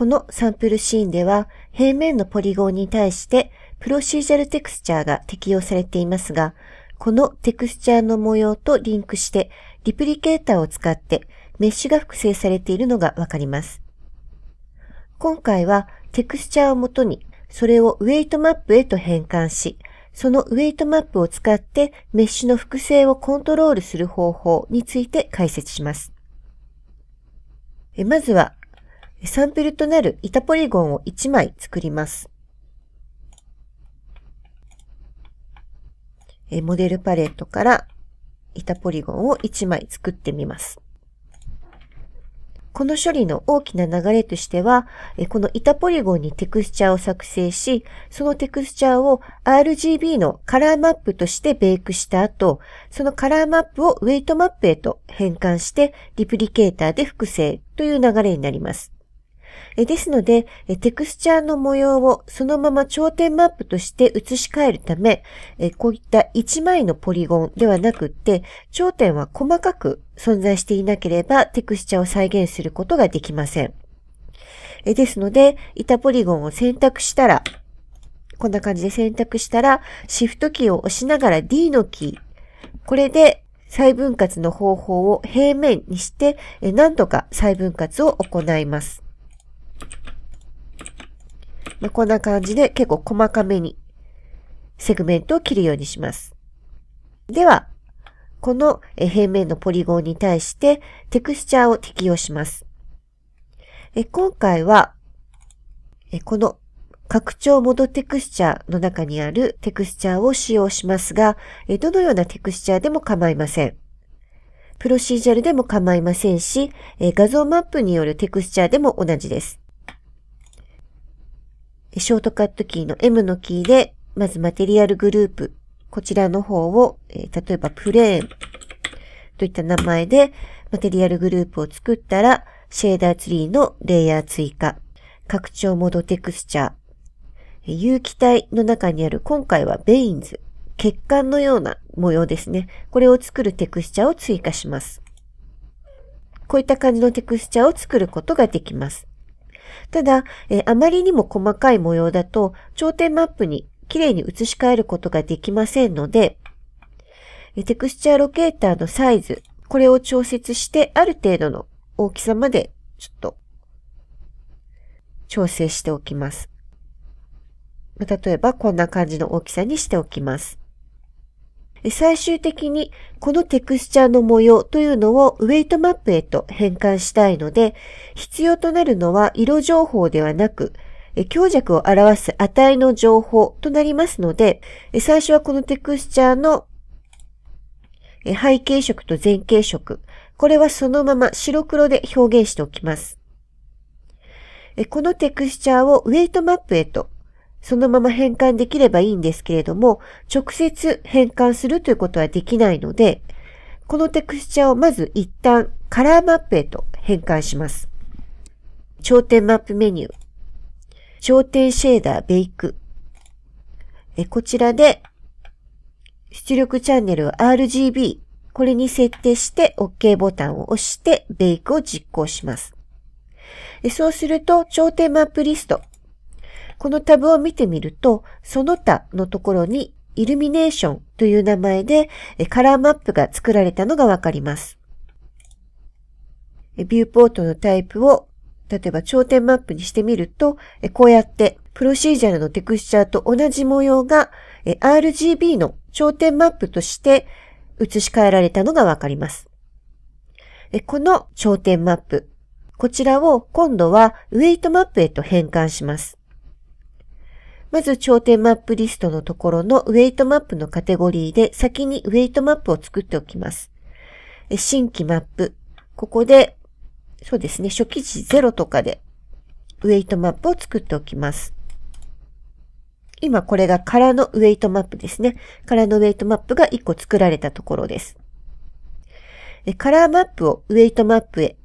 このサンプルシーンでは平面のポリゴンに対してプロシージャルテクスチャーが適用されていますが、このテクスチャーの模様とリンクしてリプリケーターを使ってメッシュが複製されているのがわかります。今回はテクスチャーをもとにそれをウェイトマップへと変換し、そのウェイトマップを使ってメッシュの複製をコントロールする方法について解説します。まずはサンプルとなる板ポリゴンを1枚作ります。モデルパレットから板ポリゴンを1枚作ってみます。この処理の大きな流れとしては、この板ポリゴンにテクスチャーを作成し、そのテクスチャーを RGB のカラーマップとしてベイクした後、そのカラーマップをウェイトマップへと変換して、リプリケーターで複製という流れになります。えですので、えテクスチャーの模様をそのまま頂点マップとして移し替えるため、えこういった1枚のポリゴンではなくって、頂点は細かく存在していなければテクスチャーを再現することができません。えですので、板ポリゴンを選択したら、こんな感じで選択したら、シフトキーを押しながら D のキー。これで再分割の方法を平面にして、なんとか再分割を行います。まあ、こんな感じで結構細かめにセグメントを切るようにします。では、この平面のポリゴンに対してテクスチャーを適用します。今回は、この拡張モードテクスチャーの中にあるテクスチャーを使用しますが、どのようなテクスチャーでも構いません。プロシージャルでも構いませんし、画像マップによるテクスチャーでも同じです。ショートカットキーの M のキーで、まずマテリアルグループ、こちらの方を、え例えばプレーンといった名前で、マテリアルグループを作ったら、シェーダーツリーのレイヤー追加、拡張モードテクスチャー、有機体の中にある今回はベインズ、血管のような模様ですね。これを作るテクスチャを追加します。こういった感じのテクスチャを作ることができます。ただ、えあまりにも細かい模様だと、頂点マップに綺麗に移し替えることができませんので、テクスチャーロケーターのサイズ、これを調節して、ある程度の大きさまで、ちょっと、調整しておきます。例えば、こんな感じの大きさにしておきます。最終的にこのテクスチャーの模様というのをウェイトマップへと変換したいので、必要となるのは色情報ではなく、強弱を表す値の情報となりますので、最初はこのテクスチャーの背景色と前景色、これはそのまま白黒で表現しておきます。このテクスチャーをウェイトマップへとそのまま変換できればいいんですけれども、直接変換するということはできないので、このテクスチャをまず一旦カラーマップへと変換します。頂点マップメニュー、頂点シェーダーベイク。えこちらで出力チャンネルを RGB、これに設定して OK ボタンを押してベイクを実行します。そうすると、頂点マップリスト、このタブを見てみると、その他のところにイルミネーションという名前でカラーマップが作られたのがわかります。ビューポートのタイプを、例えば頂点マップにしてみると、こうやってプロシージャルのテクスチャーと同じ模様が RGB の頂点マップとして移し替えられたのがわかります。この頂点マップ、こちらを今度はウェイトマップへと変換します。まず頂点マップリストのところのウェイトマップのカテゴリーで先にウェイトマップを作っておきます。新規マップ。ここで、そうですね、初期値0とかでウェイトマップを作っておきます。今これが空のウェイトマップですね。空のウェイトマップが1個作られたところです。カラーマップをウェイトマップへ、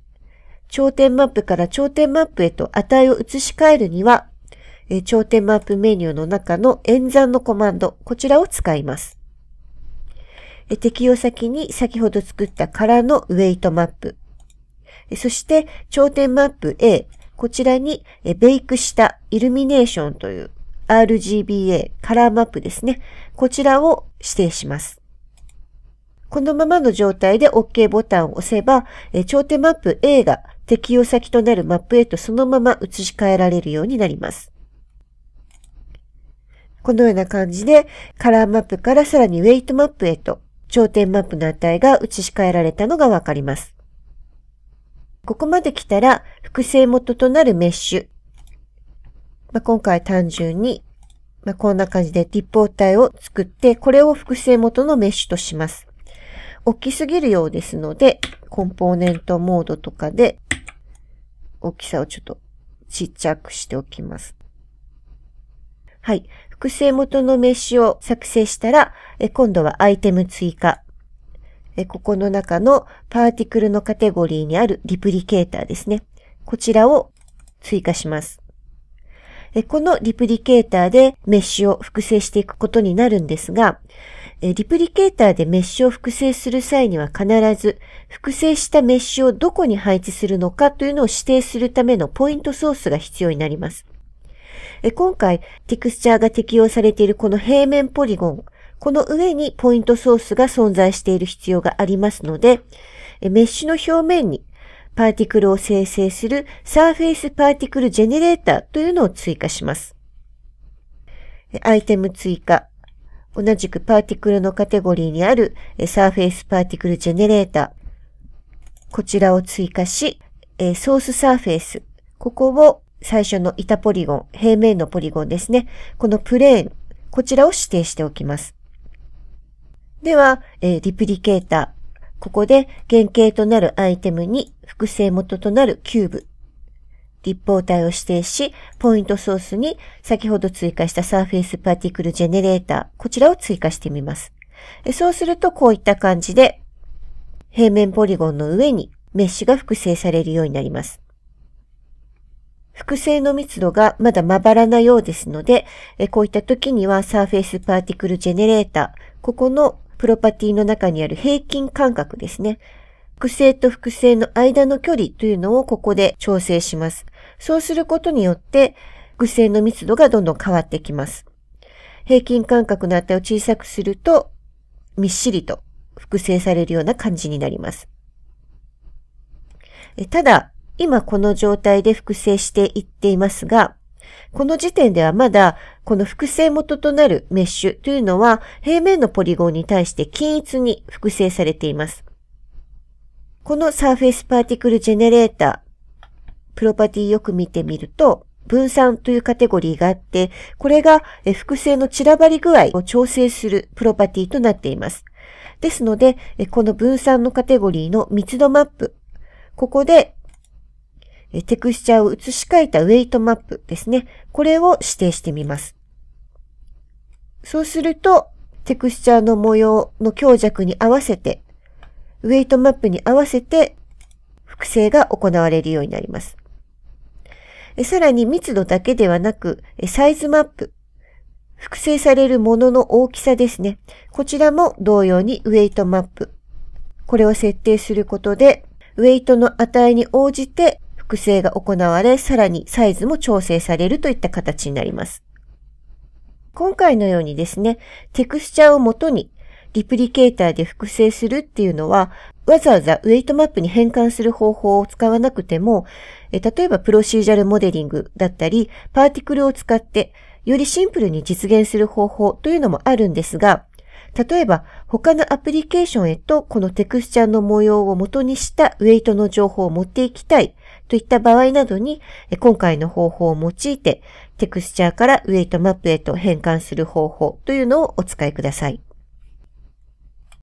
頂点マップから頂点マップへと値を移し替えるには、え頂点マップメニューの中の演算のコマンド、こちらを使います。え適用先に先ほど作った空のウェイトマップ。そして、頂点マップ A、こちらにベイクしたイルミネーションという RGBA カラーマップですね。こちらを指定します。このままの状態で OK ボタンを押せば、頂点マップ A が適用先となるマップへとそのまま移し替えられるようになります。このような感じで、カラーマップからさらにウェイトマップへと、頂点マップの値が移し替えられたのがわかります。ここまで来たら、複製元となるメッシュ。まあ、今回単純に、まあ、こんな感じで立方体を作って、これを複製元のメッシュとします。大きすぎるようですので、コンポーネントモードとかで、大きさをちょっとちっちゃくしておきます。はい。複製元の名刺を作成したら、え今度はアイテム追加。えここの中のパーティクルのカテゴリーにあるリプリケーターですね。こちらを追加します。このリプリケーターでメッシュを複製していくことになるんですが、リプリケーターでメッシュを複製する際には必ず複製したメッシュをどこに配置するのかというのを指定するためのポイントソースが必要になります。え今回、テクスチャーが適用されているこの平面ポリゴン、この上にポイントソースが存在している必要がありますので、えメッシュの表面にパーティクルを生成するサーフェイスパーティクルジェネレーターというのを追加します。アイテム追加。同じくパーティクルのカテゴリーにあるサーフェイスパーティクルジェネレーター。こちらを追加し、ソースサーフェイス。ここを最初の板ポリゴン、平面のポリゴンですね。このプレーン、こちらを指定しておきます。では、えー、リプリケーター。ここで原型となるアイテムに複製元となるキューブ。立方体を指定し、ポイントソースに先ほど追加したサーフェイスパーティクルジェネレーター、こちらを追加してみます。そうするとこういった感じで、平面ポリゴンの上にメッシュが複製されるようになります。複製の密度がまだまばらなようですので、こういった時にはサーフェイスパーティクルジェネレーター、ここのプロパティの中にある平均間隔ですね。複製と複製の間の距離というのをここで調整します。そうすることによって、複製の密度がどんどん変わってきます。平均間隔の値を小さくすると、みっしりと複製されるような感じになります。ただ、今この状態で複製していっていますが、この時点ではまだこの複製元となるメッシュというのは平面のポリゴンに対して均一に複製されています。このサーフェイスパーティクルジェネレーター、プロパティよく見てみると、分散というカテゴリーがあって、これが複製の散らばり具合を調整するプロパティとなっています。ですので、この分散のカテゴリーの密度マップ、ここでテクスチャーを移し替えたウェイトマップですね。これを指定してみます。そうすると、テクスチャーの模様の強弱に合わせて、ウェイトマップに合わせて複製が行われるようになります。さらに密度だけではなく、サイズマップ、複製されるものの大きさですね。こちらも同様にウェイトマップ。これを設定することで、ウェイトの値に応じて複製が行われ、さらにサイズも調整されるといった形になります。今回のようにですね、テクスチャを元にリプリケーターで複製するっていうのは、わざわざウェイトマップに変換する方法を使わなくても、例えばプロシージャルモデリングだったり、パーティクルを使ってよりシンプルに実現する方法というのもあるんですが、例えば他のアプリケーションへとこのテクスチャの模様を元にしたウェイトの情報を持っていきたいといった場合などに、今回の方法を用いて、テクスチャーからウェイトマップへと変換する方法というのをお使いください。